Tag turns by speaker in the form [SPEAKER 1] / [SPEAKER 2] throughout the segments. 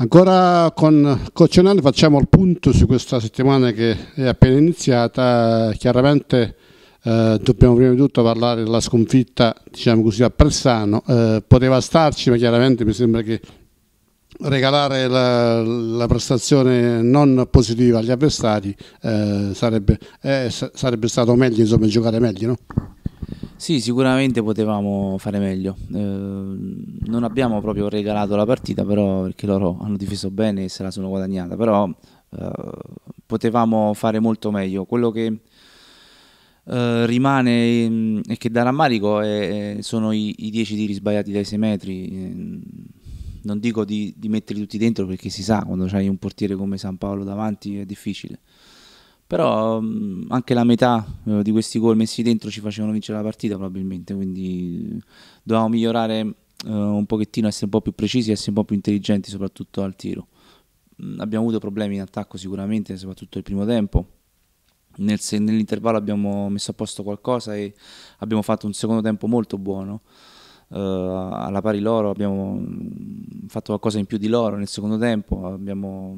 [SPEAKER 1] Ancora con Coccionale facciamo il punto su questa settimana che è appena iniziata, chiaramente eh, dobbiamo prima di tutto parlare della sconfitta diciamo così, a Pressano, eh, poteva starci ma chiaramente mi sembra che regalare la, la, prestazione non positiva agli avversari eh, sarebbe, eh, sarebbe, stato meglio insomma, giocare meglio no?
[SPEAKER 2] Sì, sicuramente potevamo fare meglio. Eh, non abbiamo proprio regalato la partita, però perché loro hanno difeso bene e se la sono guadagnata, però eh, potevamo fare molto meglio. Quello che eh, rimane mm, e che dà rammarico è, sono i, i 10 tiri sbagliati dai 6 metri. Mm, non dico di, di metterli tutti dentro perché si sa, quando hai un portiere come San Paolo davanti è difficile però mm, anche la metà eh, di questi gol messi dentro ci facevano vincere la partita probabilmente, quindi eh, dovevamo migliorare eh, un pochettino, essere un po' più precisi, essere un po' più intelligenti soprattutto al tiro. Mm, abbiamo avuto problemi in attacco sicuramente, soprattutto nel primo tempo. Nel, nell'intervallo abbiamo messo a posto qualcosa e abbiamo fatto un secondo tempo molto buono. Uh, alla pari loro, abbiamo mm, fatto qualcosa in più di loro nel secondo tempo, abbiamo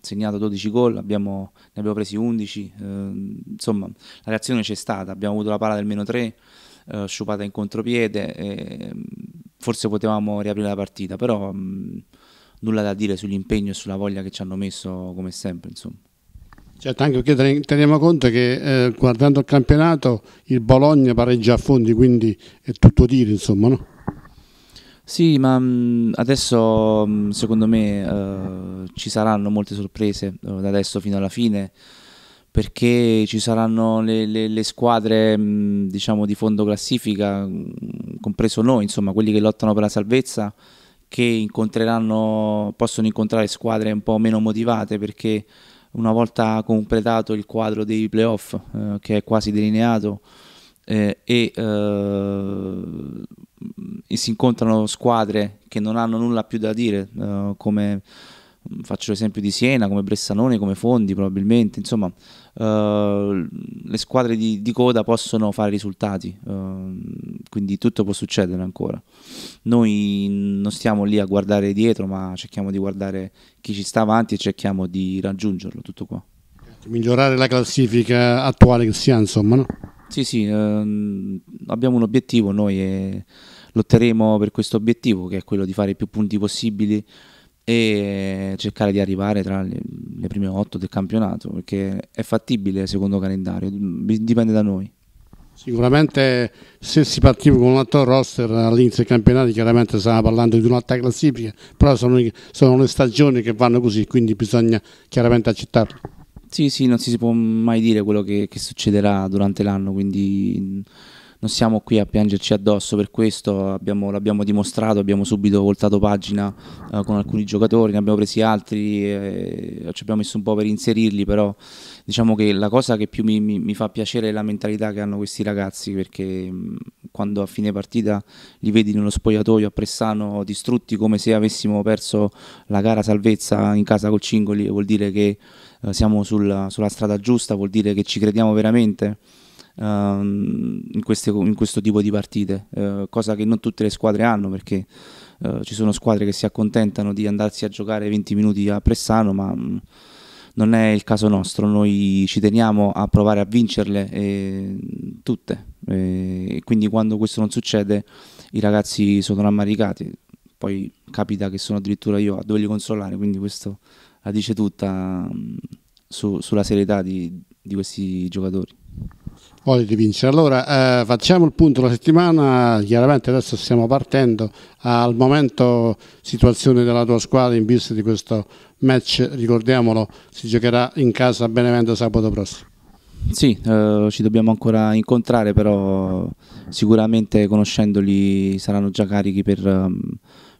[SPEAKER 2] segnato 12 gol, abbiamo, ne abbiamo presi 11, eh, insomma la reazione c'è stata, abbiamo avuto la palla del meno 3, eh, sciupata in contropiede, e, mm, forse potevamo riaprire la partita, però mh, mm, nulla da dire sull'impegno e sulla voglia che ci hanno messo come sempre. Insomma.
[SPEAKER 1] Certo, anche perché teniamo conto che eh, guardando il campionato il Bologna pareggia a fondi, quindi è tutto dire, insomma, no? Sì, ma mh, mm,
[SPEAKER 2] adesso mh, mm, secondo me uh, ci saranno molte sorprese uh, da adesso fino alla fine perché ci saranno le, le, le squadre mh, mm, diciamo di fondo classifica, compreso noi, insomma, quelli che lottano per la salvezza che incontreranno, possono incontrare squadre un po' meno motivate perché una volta completato il quadro dei playoff eh, che è quasi delineato eh, e eh, e si incontrano squadre che non hanno nulla più da dire, uh, come faccio l'esempio di Siena, come Bressanone, come Fondi probabilmente, insomma uh, le squadre di, di, coda possono fare risultati, uh, quindi tutto può succedere ancora. Noi non stiamo lì a guardare dietro, ma cerchiamo di guardare chi ci sta avanti e cerchiamo di raggiungerlo, tutto qua.
[SPEAKER 1] Migliorare la classifica attuale che sia, insomma, no? Sì, sì, ehm,
[SPEAKER 2] abbiamo un obiettivo noi e lotteremo per questo obiettivo che è quello di fare i più punti possibili e cercare di arrivare tra le, le prime otto del campionato perché è fattibile secondo calendario, dipende da noi.
[SPEAKER 1] Sicuramente se si partiva con un altro roster all'inizio del campionato chiaramente stiamo parlando di un'altra classifica, però sono, sono le stagioni che vanno così, quindi bisogna chiaramente accettarlo.
[SPEAKER 2] Sì, sì, non si può mai dire quello che, che succederà durante l'anno, quindi non siamo qui a piangerci addosso per questo, abbiamo, l'abbiamo dimostrato, abbiamo subito voltato pagina eh, con alcuni giocatori, ne abbiamo presi altri, eh, ci abbiamo messo un po' per inserirli, però diciamo che la cosa che più mi, mi, mi fa piacere è la mentalità che hanno questi ragazzi, perché mh, mm, quando a fine partita li vedi nello spogliatoio a Pressano distrutti come se avessimo perso la gara salvezza in casa col Cingoli, vuol dire che eh, siamo sulla, sulla strada giusta, vuol dire che ci crediamo veramente. Ehm, in, queste, in, questo tipo di partite, eh, cosa che non tutte le squadre hanno perché eh, ci sono squadre che si accontentano di andarsi a giocare 20 minuti a Pressano, ma mm, non è il caso nostro, noi ci teniamo a provare a vincerle eh, tutte eh, e quindi quando questo non succede i ragazzi sono rammaricati, poi capita che sono addirittura io a doverli consolare, quindi questo la dice tutta mh, mm, su, sulla serietà di, di questi giocatori
[SPEAKER 1] voglia di vincere. Allora eh, facciamo il punto della settimana, chiaramente adesso stiamo partendo, al momento situazione della tua squadra in vista di questo match, ricordiamolo, si giocherà in casa a Benevento sabato prossimo. Sì, eh, ci dobbiamo ancora incontrare, però
[SPEAKER 2] sicuramente conoscendoli saranno già carichi per, ehm,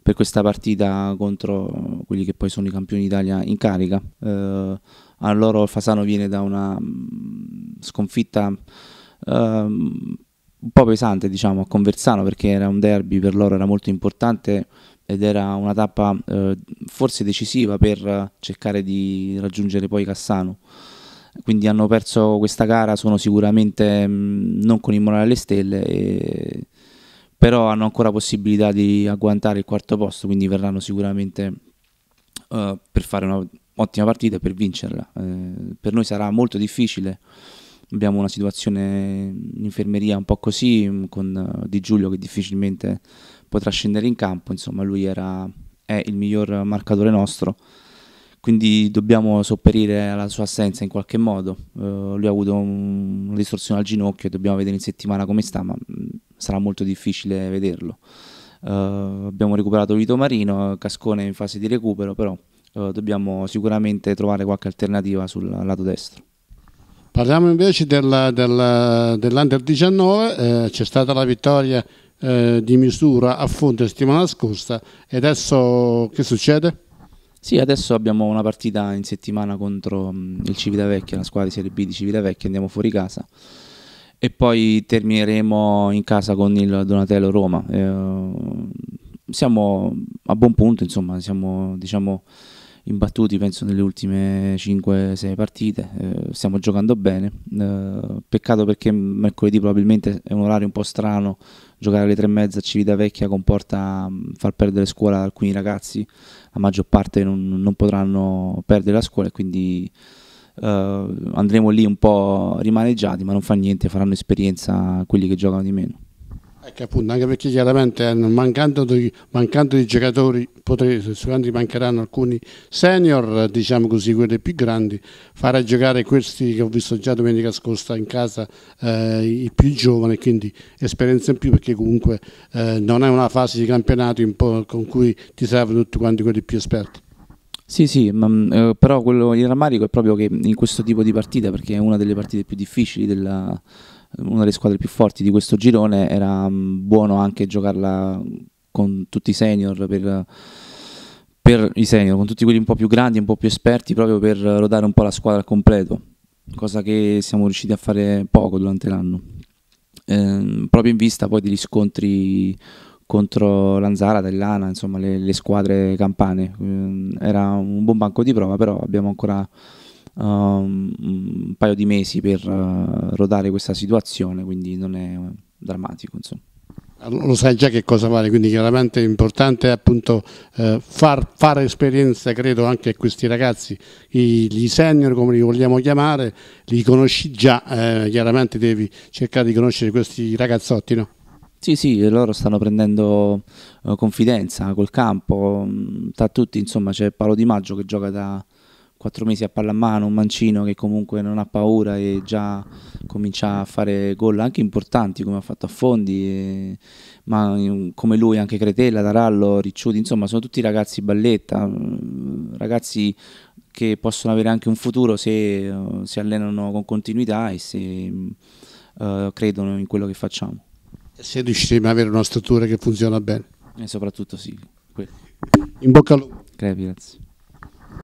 [SPEAKER 2] per questa partita contro quelli che poi sono i campioni d'Italia in carica. Eh, a loro Fasano viene da una mm, sconfitta um, un po' pesante diciamo, a Conversano perché era un derby per loro, era molto importante ed era una tappa eh, forse decisiva per cercare di raggiungere poi Cassano. Quindi hanno perso questa gara, sono sicuramente mh, mm, non con il morale alle stelle, e... però hanno ancora possibilità di agguantare il quarto posto, quindi verranno sicuramente uh, per fare un'ottima partita e per vincerla. Eh, per noi sarà molto difficile abbiamo una situazione in infermeria un po' così, mm, con eh, Di Giulio che difficilmente potrà scendere in campo, insomma lui era, è il miglior marcatore nostro, quindi dobbiamo sopperire alla sua assenza in qualche modo, uh, lui ha avuto una distorsione al ginocchio, dobbiamo vedere in settimana come sta, ma mm, sarà molto difficile vederlo. Uh, abbiamo recuperato Vito Marino, Cascone in fase di recupero, però uh, dobbiamo sicuramente trovare qualche alternativa sul lato destro.
[SPEAKER 1] Parliamo invece della, della, dell'Under 19, eh, c'è stata la vittoria eh, di misura a Fonte settimana scorsa e adesso che succede?
[SPEAKER 2] Sì, adesso abbiamo una partita in settimana contro mh, mm, il Civitavecchia, la squadra di Serie B di Civitavecchia, andiamo fuori casa e poi termineremo in casa con il Donatello Roma. Eh, siamo a buon punto, insomma, siamo diciamo imbattuti penso nelle ultime 5-6 partite, eh, stiamo giocando bene, eh, peccato perché mercoledì probabilmente è un orario un po' strano, giocare alle 3 e mezza a Civitavecchia comporta mm, far perdere scuola ad alcuni ragazzi, la maggior parte non, non potranno perdere la scuola e quindi... Uh, andremo lì un po' rimaneggiati, ma non fa niente, faranno esperienza quelli che giocano di meno.
[SPEAKER 1] Ecco, appunto, anche perché chiaramente mancando di, mancando di giocatori, potrebbe, sicuramente mancheranno alcuni senior, diciamo così, quelli più grandi, fare giocare questi che ho visto già domenica scorsa in casa, eh, i più giovani, quindi esperienza in più perché comunque eh, non è una fase di campionato con cui ti servono tutti quanti quelli più esperti. Sì, sì, ma, eh, però quello, il rammarico è proprio che in
[SPEAKER 2] questo tipo di partita, perché è una delle partite più difficili della una delle squadre più forti di questo girone, era mm, buono anche giocarla con tutti i senior per, per i senior, con tutti quelli un po' più grandi, un po' più esperti, proprio per rodare un po' la squadra al completo, cosa che siamo riusciti a fare poco durante l'anno. Eh, proprio in vista poi degli scontri contro Lanzara, Dell'Ana, insomma le, le squadre campane. Eh, era un buon banco di prova, però abbiamo ancora um, un paio di mesi per uh, rodare questa situazione, quindi non è
[SPEAKER 1] drammatico. Insomma. Lo sai già che cosa vale, quindi chiaramente è importante appunto eh, far, fare esperienza, credo, anche a questi ragazzi, i, gli senior come li vogliamo chiamare, li conosci già, eh, chiaramente devi cercare di conoscere questi ragazzotti, no? Sì, sì, loro stanno prendendo uh, confidenza col campo,
[SPEAKER 2] mm, tra tutti insomma c'è Paolo Di Maggio che gioca da, quattro mesi a pallamano, un mancino che comunque non ha paura e già comincia a fare gol anche importanti come ha fatto a Fondi, e, ma mm, come lui anche Cretella, Tarallo, Ricciuti, insomma sono tutti ragazzi balletta, mm, ragazzi che possono avere anche un futuro se mm, si allenano con continuità e se uh, credono in quello che facciamo.
[SPEAKER 1] Se riusciremo ad avere una struttura che funziona bene.
[SPEAKER 2] E soprattutto sì. Quello. In bocca al lupo. Grazie.